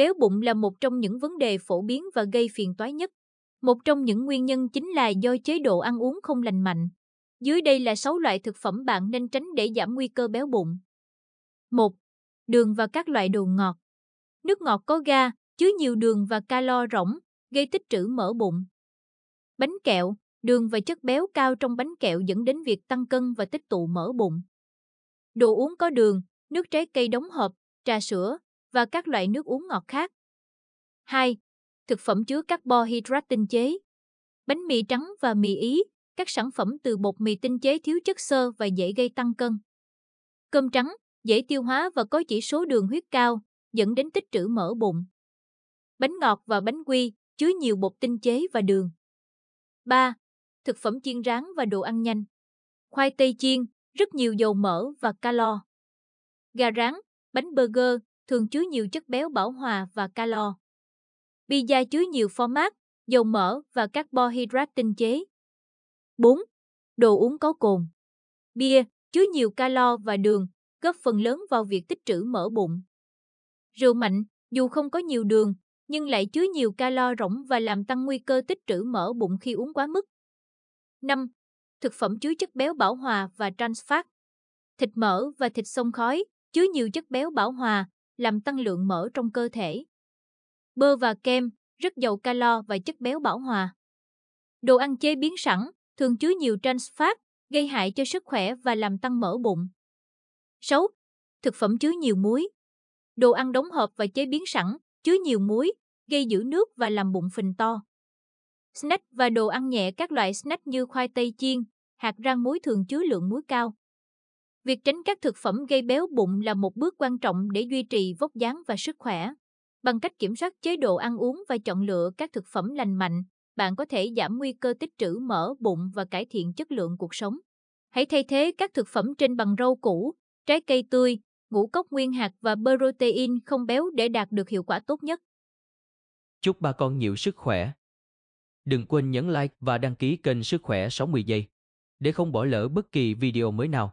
Béo bụng là một trong những vấn đề phổ biến và gây phiền toái nhất. Một trong những nguyên nhân chính là do chế độ ăn uống không lành mạnh. Dưới đây là 6 loại thực phẩm bạn nên tránh để giảm nguy cơ béo bụng. 1. Đường và các loại đồ ngọt. Nước ngọt có ga, chứa nhiều đường và calo rỗng, gây tích trữ mỡ bụng. Bánh kẹo, đường và chất béo cao trong bánh kẹo dẫn đến việc tăng cân và tích tụ mỡ bụng. Đồ uống có đường, nước trái cây đóng hộp, trà sữa, và các loại nước uống ngọt khác. 2. Thực phẩm chứa carbohydrate tinh chế. Bánh mì trắng và mì ý, các sản phẩm từ bột mì tinh chế thiếu chất xơ và dễ gây tăng cân. Cơm trắng, dễ tiêu hóa và có chỉ số đường huyết cao, dẫn đến tích trữ mỡ bụng. Bánh ngọt và bánh quy chứa nhiều bột tinh chế và đường. 3. Thực phẩm chiên rán và đồ ăn nhanh. Khoai tây chiên, rất nhiều dầu mỡ và calo. Gà rán, bánh burger, thường chứa nhiều chất béo bão hòa và calo. Pizza chứa nhiều format, dầu mỡ và carbohydrate tinh chế. 4. Đồ uống có cồn. Bia chứa nhiều calo và đường, góp phần lớn vào việc tích trữ mỡ bụng. Rượu mạnh, dù không có nhiều đường, nhưng lại chứa nhiều calo rỗng và làm tăng nguy cơ tích trữ mỡ bụng khi uống quá mức. 5. Thực phẩm chứa chất béo bão hòa và trans fat. Thịt mỡ và thịt sông khói chứa nhiều chất béo bão hòa, làm tăng lượng mỡ trong cơ thể. Bơ và kem rất giàu calo và chất béo bão hòa. Đồ ăn chế biến sẵn thường chứa nhiều trans fat, gây hại cho sức khỏe và làm tăng mỡ bụng. 6. Thực phẩm chứa nhiều muối. Đồ ăn đóng hộp và chế biến sẵn chứa nhiều muối, gây giữ nước và làm bụng phình to. Snack và đồ ăn nhẹ các loại snack như khoai tây chiên, hạt rang muối thường chứa lượng muối cao, Việc tránh các thực phẩm gây béo bụng là một bước quan trọng để duy trì vóc dáng và sức khỏe. Bằng cách kiểm soát chế độ ăn uống và chọn lựa các thực phẩm lành mạnh, bạn có thể giảm nguy cơ tích trữ mỡ bụng và cải thiện chất lượng cuộc sống. Hãy thay thế các thực phẩm trên bằng rau củ, trái cây tươi, ngũ cốc nguyên hạt và protein không béo để đạt được hiệu quả tốt nhất. Chúc bà con nhiều sức khỏe. Đừng quên nhấn like và đăng ký kênh Sức khỏe 60 giây để không bỏ lỡ bất kỳ video mới nào.